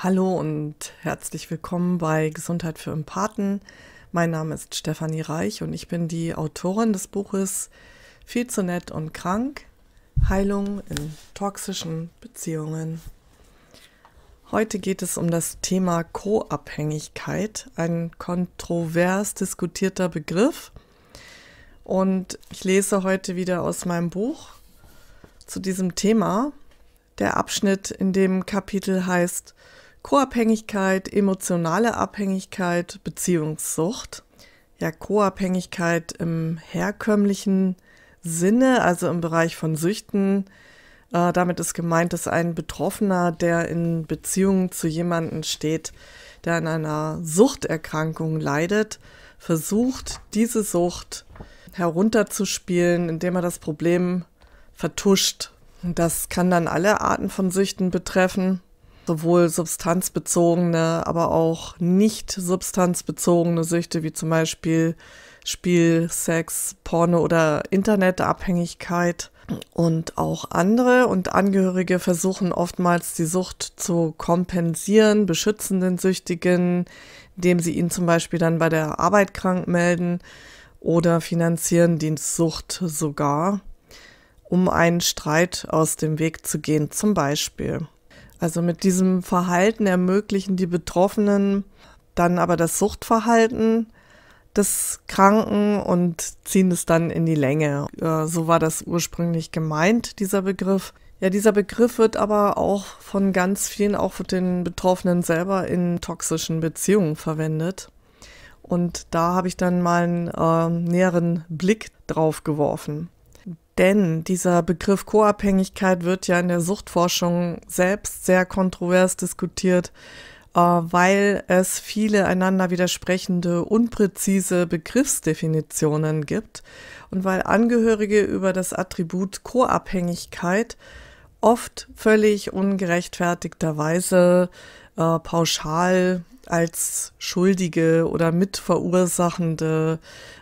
Hallo und herzlich willkommen bei Gesundheit für Empathen. Mein Name ist Stefanie Reich und ich bin die Autorin des Buches Viel zu nett und krank, Heilung in toxischen Beziehungen. Heute geht es um das Thema Co-Abhängigkeit, ein kontrovers diskutierter Begriff. Und ich lese heute wieder aus meinem Buch zu diesem Thema. Der Abschnitt in dem Kapitel heißt Co-Abhängigkeit, emotionale Abhängigkeit, Beziehungssucht. Ja, Co-Abhängigkeit im herkömmlichen Sinne, also im Bereich von Süchten. Äh, damit ist gemeint, dass ein Betroffener, der in Beziehung zu jemandem steht, der an einer Suchterkrankung leidet, versucht, diese Sucht herunterzuspielen, indem er das Problem vertuscht. das kann dann alle Arten von Süchten betreffen sowohl substanzbezogene, aber auch nicht substanzbezogene Süchte, wie zum Beispiel Spiel, Sex, Porno oder Internetabhängigkeit und auch andere. Und Angehörige versuchen oftmals die Sucht zu kompensieren, beschützen den Süchtigen, indem sie ihn zum Beispiel dann bei der Arbeit krank melden oder finanzieren die Sucht sogar, um einen Streit aus dem Weg zu gehen zum Beispiel. Also mit diesem Verhalten ermöglichen die Betroffenen dann aber das Suchtverhalten des Kranken und ziehen es dann in die Länge. So war das ursprünglich gemeint, dieser Begriff. Ja, dieser Begriff wird aber auch von ganz vielen, auch von den Betroffenen selber in toxischen Beziehungen verwendet. Und da habe ich dann mal einen äh, näheren Blick drauf geworfen. Denn dieser Begriff Co-Abhängigkeit wird ja in der Suchtforschung selbst sehr kontrovers diskutiert, äh, weil es viele einander widersprechende, unpräzise Begriffsdefinitionen gibt und weil Angehörige über das Attribut Co-Abhängigkeit oft völlig ungerechtfertigterweise äh, pauschal als Schuldige oder Mitverursachende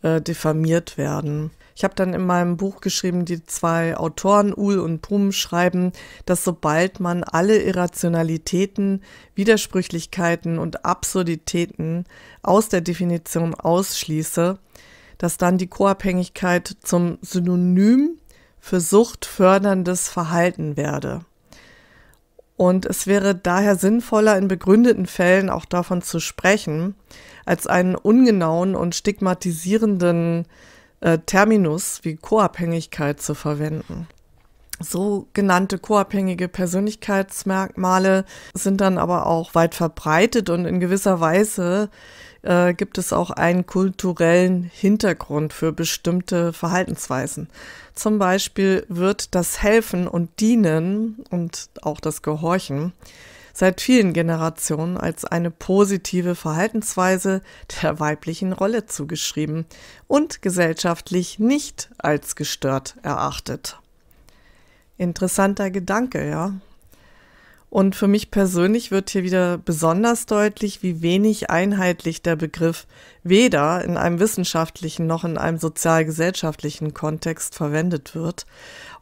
äh, diffamiert werden. Ich habe dann in meinem Buch geschrieben, die zwei Autoren, Uhl und Pum, schreiben, dass sobald man alle Irrationalitäten, Widersprüchlichkeiten und Absurditäten aus der Definition ausschließe, dass dann die Koabhängigkeit zum Synonym für suchtförderndes Verhalten werde. Und es wäre daher sinnvoller, in begründeten Fällen auch davon zu sprechen, als einen ungenauen und stigmatisierenden äh, Terminus wie co zu verwenden. Sogenannte co Persönlichkeitsmerkmale sind dann aber auch weit verbreitet und in gewisser Weise äh, gibt es auch einen kulturellen Hintergrund für bestimmte Verhaltensweisen. Zum Beispiel wird das Helfen und Dienen und auch das Gehorchen seit vielen Generationen als eine positive Verhaltensweise der weiblichen Rolle zugeschrieben und gesellschaftlich nicht als gestört erachtet. Interessanter Gedanke, ja. Und für mich persönlich wird hier wieder besonders deutlich, wie wenig einheitlich der Begriff weder in einem wissenschaftlichen noch in einem sozialgesellschaftlichen Kontext verwendet wird.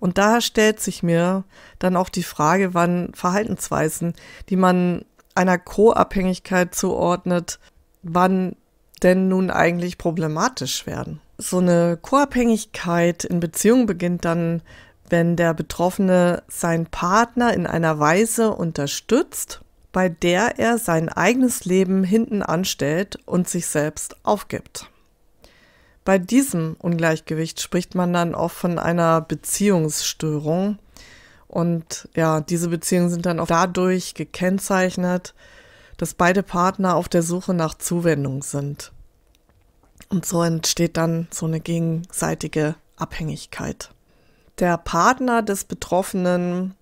Und daher stellt sich mir dann auch die Frage, wann Verhaltensweisen, die man einer Co-Abhängigkeit zuordnet, wann denn nun eigentlich problematisch werden. So eine Co-Abhängigkeit in Beziehung beginnt dann wenn der Betroffene seinen Partner in einer Weise unterstützt, bei der er sein eigenes Leben hinten anstellt und sich selbst aufgibt. Bei diesem Ungleichgewicht spricht man dann oft von einer Beziehungsstörung. Und ja, diese Beziehungen sind dann auch dadurch gekennzeichnet, dass beide Partner auf der Suche nach Zuwendung sind. Und so entsteht dann so eine gegenseitige Abhängigkeit. Der Partner des Betroffenen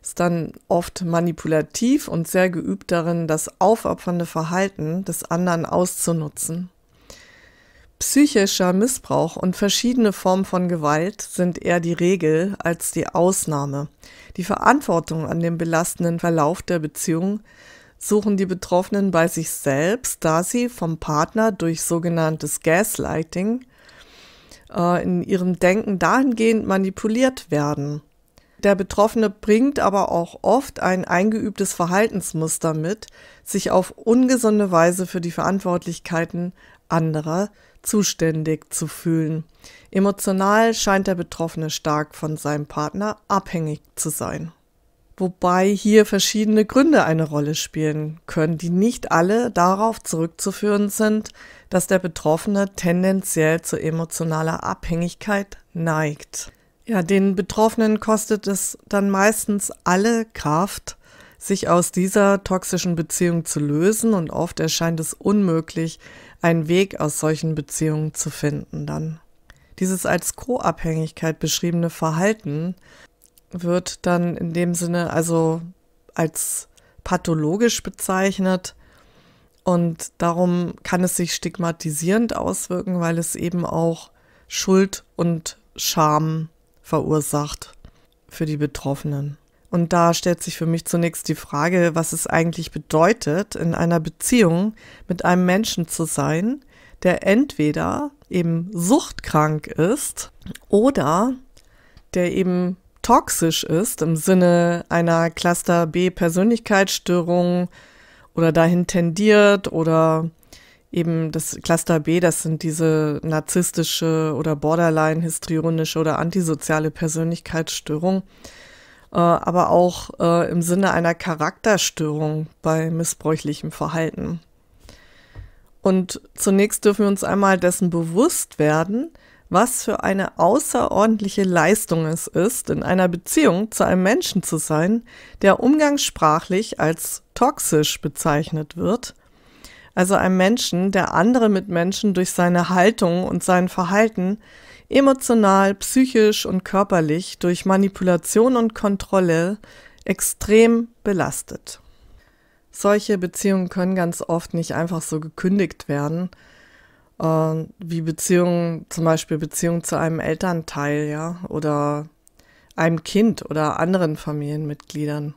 ist dann oft manipulativ und sehr geübt darin, das aufopfernde Verhalten des anderen auszunutzen. Psychischer Missbrauch und verschiedene Formen von Gewalt sind eher die Regel als die Ausnahme. Die Verantwortung an dem belastenden Verlauf der Beziehung suchen die Betroffenen bei sich selbst, da sie vom Partner durch sogenanntes Gaslighting äh, in ihrem Denken dahingehend manipuliert werden. Der Betroffene bringt aber auch oft ein eingeübtes Verhaltensmuster mit, sich auf ungesunde Weise für die Verantwortlichkeiten anderer zuständig zu fühlen. Emotional scheint der Betroffene stark von seinem Partner abhängig zu sein wobei hier verschiedene Gründe eine Rolle spielen können, die nicht alle darauf zurückzuführen sind, dass der Betroffene tendenziell zu emotionaler Abhängigkeit neigt. Ja, den Betroffenen kostet es dann meistens alle Kraft, sich aus dieser toxischen Beziehung zu lösen und oft erscheint es unmöglich, einen Weg aus solchen Beziehungen zu finden dann. Dieses als Co-Abhängigkeit beschriebene Verhalten wird dann in dem Sinne also als pathologisch bezeichnet. Und darum kann es sich stigmatisierend auswirken, weil es eben auch Schuld und Scham verursacht für die Betroffenen. Und da stellt sich für mich zunächst die Frage, was es eigentlich bedeutet, in einer Beziehung mit einem Menschen zu sein, der entweder eben suchtkrank ist oder der eben toxisch ist im Sinne einer Cluster B Persönlichkeitsstörung oder dahin tendiert oder eben das Cluster B, das sind diese narzisstische oder borderline histrionische oder antisoziale Persönlichkeitsstörung, äh, aber auch äh, im Sinne einer Charakterstörung bei missbräuchlichem Verhalten. Und zunächst dürfen wir uns einmal dessen bewusst werden, was für eine außerordentliche Leistung es ist, in einer Beziehung zu einem Menschen zu sein, der umgangssprachlich als toxisch bezeichnet wird, also einem Menschen, der andere Mitmenschen durch seine Haltung und sein Verhalten emotional, psychisch und körperlich durch Manipulation und Kontrolle extrem belastet. Solche Beziehungen können ganz oft nicht einfach so gekündigt werden, äh, wie Beziehungen, zum Beispiel Beziehungen zu einem Elternteil, ja, oder einem Kind oder anderen Familienmitgliedern.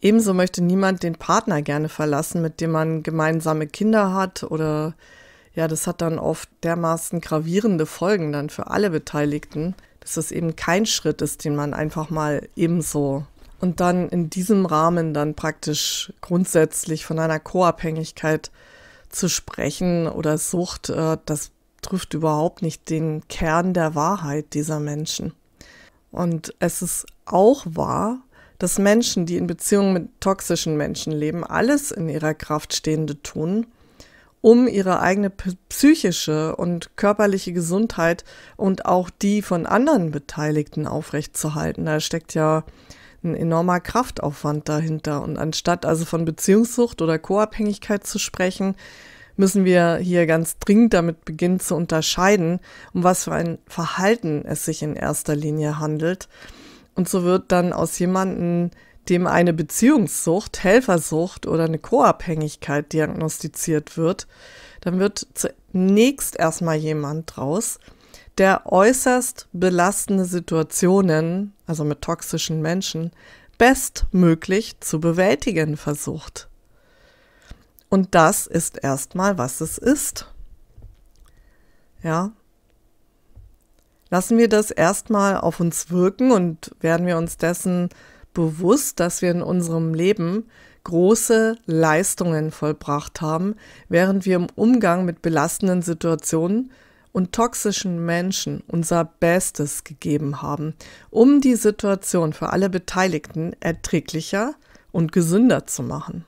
Ebenso möchte niemand den Partner gerne verlassen, mit dem man gemeinsame Kinder hat oder ja, das hat dann oft dermaßen gravierende Folgen dann für alle Beteiligten, dass das eben kein Schritt ist, den man einfach mal ebenso und dann in diesem Rahmen dann praktisch grundsätzlich von einer Co-Abhängigkeit zu sprechen oder Sucht, äh, das trifft überhaupt nicht den Kern der Wahrheit dieser Menschen. Und es ist auch wahr, dass Menschen, die in Beziehungen mit toxischen Menschen leben, alles in ihrer Kraft Stehende tun, um ihre eigene psychische und körperliche Gesundheit und auch die von anderen Beteiligten aufrechtzuerhalten. Da steckt ja ein enormer Kraftaufwand dahinter. Und anstatt also von Beziehungssucht oder Co-Abhängigkeit zu sprechen, müssen wir hier ganz dringend damit beginnen zu unterscheiden, um was für ein Verhalten es sich in erster Linie handelt. Und so wird dann aus jemandem, dem eine Beziehungssucht, Helfersucht oder eine Co-Abhängigkeit diagnostiziert wird, dann wird zunächst erstmal jemand draus, der äußerst belastende Situationen, also mit toxischen Menschen, bestmöglich zu bewältigen versucht. Und das ist erstmal, was es ist. Ja. Lassen wir das erstmal auf uns wirken und werden wir uns dessen bewusst, dass wir in unserem Leben große Leistungen vollbracht haben, während wir im Umgang mit belastenden Situationen und toxischen Menschen unser Bestes gegeben haben, um die Situation für alle Beteiligten erträglicher und gesünder zu machen.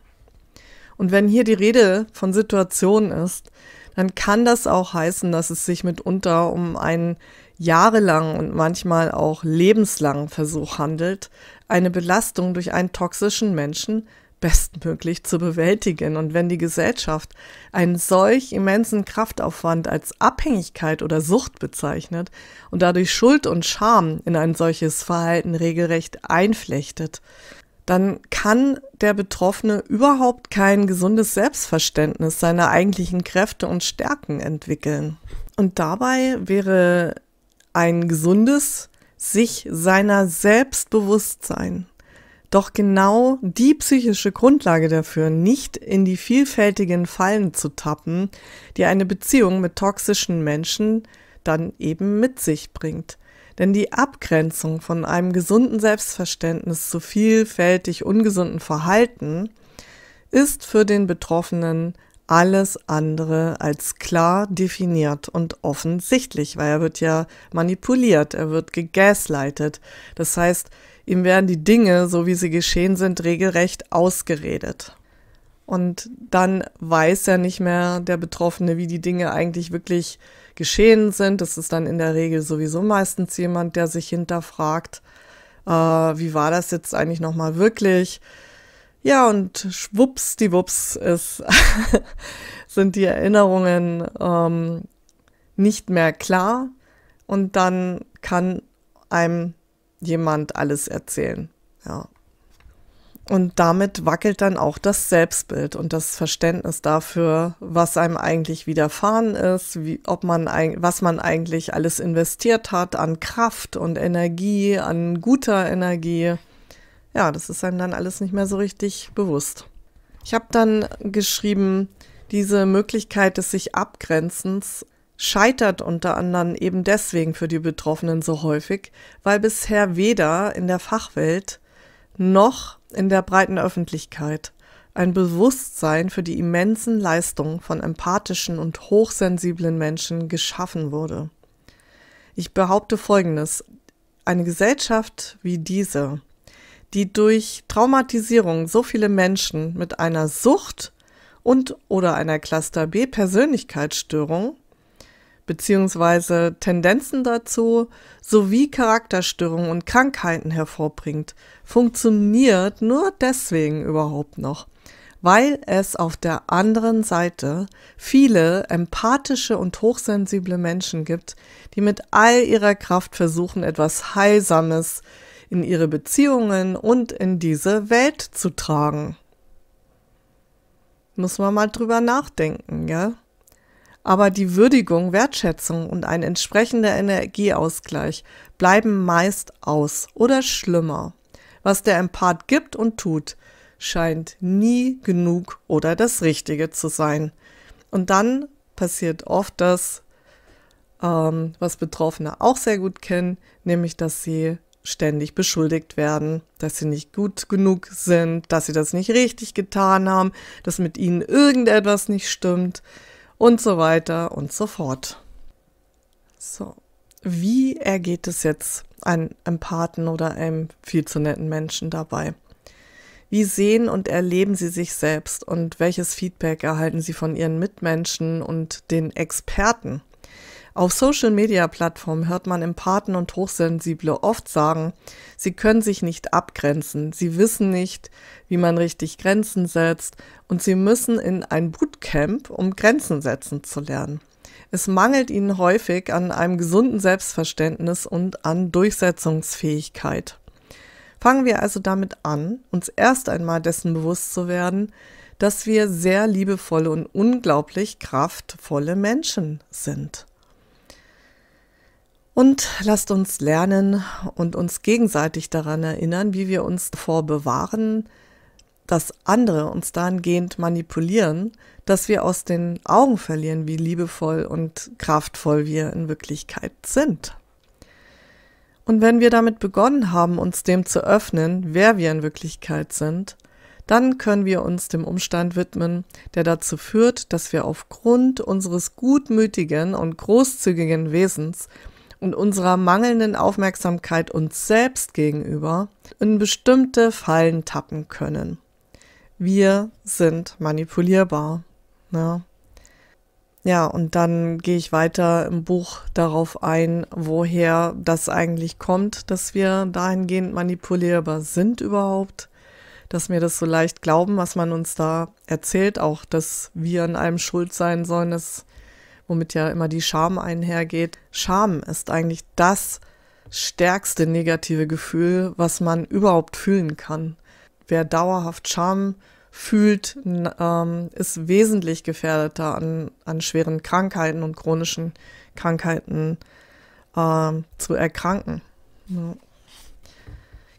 Und wenn hier die Rede von Situationen ist, dann kann das auch heißen, dass es sich mitunter um einen jahrelangen und manchmal auch lebenslangen Versuch handelt, eine Belastung durch einen toxischen Menschen bestmöglich zu bewältigen. Und wenn die Gesellschaft einen solch immensen Kraftaufwand als Abhängigkeit oder Sucht bezeichnet und dadurch Schuld und Scham in ein solches Verhalten regelrecht einflechtet, dann kann der Betroffene überhaupt kein gesundes Selbstverständnis seiner eigentlichen Kräfte und Stärken entwickeln. Und dabei wäre ein gesundes sich seiner Selbstbewusstsein doch genau die psychische Grundlage dafür, nicht in die vielfältigen Fallen zu tappen, die eine Beziehung mit toxischen Menschen dann eben mit sich bringt. Denn die Abgrenzung von einem gesunden Selbstverständnis zu vielfältig ungesunden Verhalten ist für den Betroffenen alles andere als klar definiert und offensichtlich, weil er wird ja manipuliert, er wird gegaslightet. Das heißt, Ihm werden die Dinge, so wie sie geschehen sind, regelrecht ausgeredet. Und dann weiß ja nicht mehr der Betroffene, wie die Dinge eigentlich wirklich geschehen sind. Das ist dann in der Regel sowieso meistens jemand, der sich hinterfragt, äh, wie war das jetzt eigentlich nochmal wirklich? Ja, und schwupps, die Wups ist, sind die Erinnerungen ähm, nicht mehr klar und dann kann einem jemand alles erzählen. Ja. Und damit wackelt dann auch das Selbstbild und das Verständnis dafür, was einem eigentlich widerfahren ist, wie, ob man, was man eigentlich alles investiert hat an Kraft und Energie, an guter Energie. Ja, das ist einem dann alles nicht mehr so richtig bewusst. Ich habe dann geschrieben, diese Möglichkeit des sich Abgrenzens scheitert unter anderem eben deswegen für die Betroffenen so häufig, weil bisher weder in der Fachwelt noch in der breiten Öffentlichkeit ein Bewusstsein für die immensen Leistungen von empathischen und hochsensiblen Menschen geschaffen wurde. Ich behaupte Folgendes. Eine Gesellschaft wie diese, die durch Traumatisierung so viele Menschen mit einer Sucht und oder einer Cluster B Persönlichkeitsstörung beziehungsweise Tendenzen dazu sowie Charakterstörungen und Krankheiten hervorbringt, funktioniert nur deswegen überhaupt noch, weil es auf der anderen Seite viele empathische und hochsensible Menschen gibt, die mit all ihrer Kraft versuchen, etwas Heilsames in ihre Beziehungen und in diese Welt zu tragen. Muss man mal drüber nachdenken, gell? Ja? Aber die Würdigung, Wertschätzung und ein entsprechender Energieausgleich bleiben meist aus oder schlimmer. Was der Empath gibt und tut, scheint nie genug oder das Richtige zu sein. Und dann passiert oft das, ähm, was Betroffene auch sehr gut kennen, nämlich dass sie ständig beschuldigt werden, dass sie nicht gut genug sind, dass sie das nicht richtig getan haben, dass mit ihnen irgendetwas nicht stimmt und so weiter und so fort. So, wie ergeht es jetzt einem Paten oder einem viel zu netten Menschen dabei? Wie sehen und erleben sie sich selbst und welches Feedback erhalten sie von ihren Mitmenschen und den Experten? Auf Social-Media-Plattformen hört man Empathen und Hochsensible oft sagen, sie können sich nicht abgrenzen, sie wissen nicht, wie man richtig Grenzen setzt und sie müssen in ein Bootcamp, um Grenzen setzen zu lernen. Es mangelt ihnen häufig an einem gesunden Selbstverständnis und an Durchsetzungsfähigkeit. Fangen wir also damit an, uns erst einmal dessen bewusst zu werden, dass wir sehr liebevolle und unglaublich kraftvolle Menschen sind. Und lasst uns lernen und uns gegenseitig daran erinnern, wie wir uns davor bewahren, dass andere uns dahingehend manipulieren, dass wir aus den Augen verlieren, wie liebevoll und kraftvoll wir in Wirklichkeit sind. Und wenn wir damit begonnen haben, uns dem zu öffnen, wer wir in Wirklichkeit sind, dann können wir uns dem Umstand widmen, der dazu führt, dass wir aufgrund unseres gutmütigen und großzügigen Wesens und unserer mangelnden Aufmerksamkeit uns selbst gegenüber in bestimmte Fallen tappen können. Wir sind manipulierbar. Ja. Ne? Ja, und dann gehe ich weiter im Buch darauf ein, woher das eigentlich kommt, dass wir dahingehend manipulierbar sind überhaupt, dass wir das so leicht glauben, was man uns da erzählt, auch dass wir an allem schuld sein sollen, dass womit ja immer die Scham einhergeht. Scham ist eigentlich das stärkste negative Gefühl, was man überhaupt fühlen kann. Wer dauerhaft Scham fühlt, ähm, ist wesentlich gefährdeter an, an schweren Krankheiten und chronischen Krankheiten ähm, zu erkranken. Ja.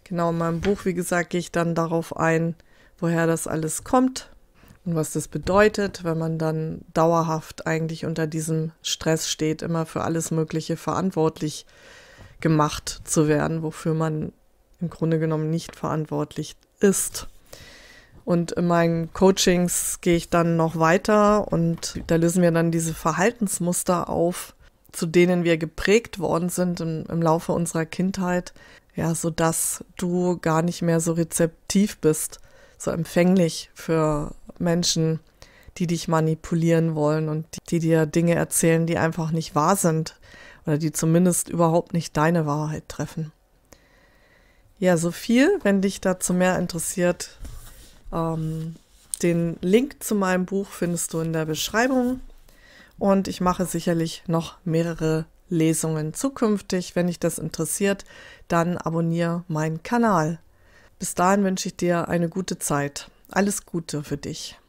Genau, in meinem Buch, wie gesagt, gehe ich dann darauf ein, woher das alles kommt und was das bedeutet, wenn man dann dauerhaft eigentlich unter diesem Stress steht, immer für alles Mögliche verantwortlich gemacht zu werden, wofür man im Grunde genommen nicht verantwortlich ist. Und in meinen Coachings gehe ich dann noch weiter und da lösen wir dann diese Verhaltensmuster auf, zu denen wir geprägt worden sind im, im Laufe unserer Kindheit, ja, sodass du gar nicht mehr so rezeptiv bist so empfänglich für Menschen, die dich manipulieren wollen und die, die dir Dinge erzählen, die einfach nicht wahr sind oder die zumindest überhaupt nicht deine Wahrheit treffen. Ja, so viel. Wenn dich dazu mehr interessiert, ähm, den Link zu meinem Buch findest du in der Beschreibung. Und ich mache sicherlich noch mehrere Lesungen zukünftig. Wenn dich das interessiert, dann abonniere meinen Kanal. Bis dahin wünsche ich dir eine gute Zeit. Alles Gute für dich.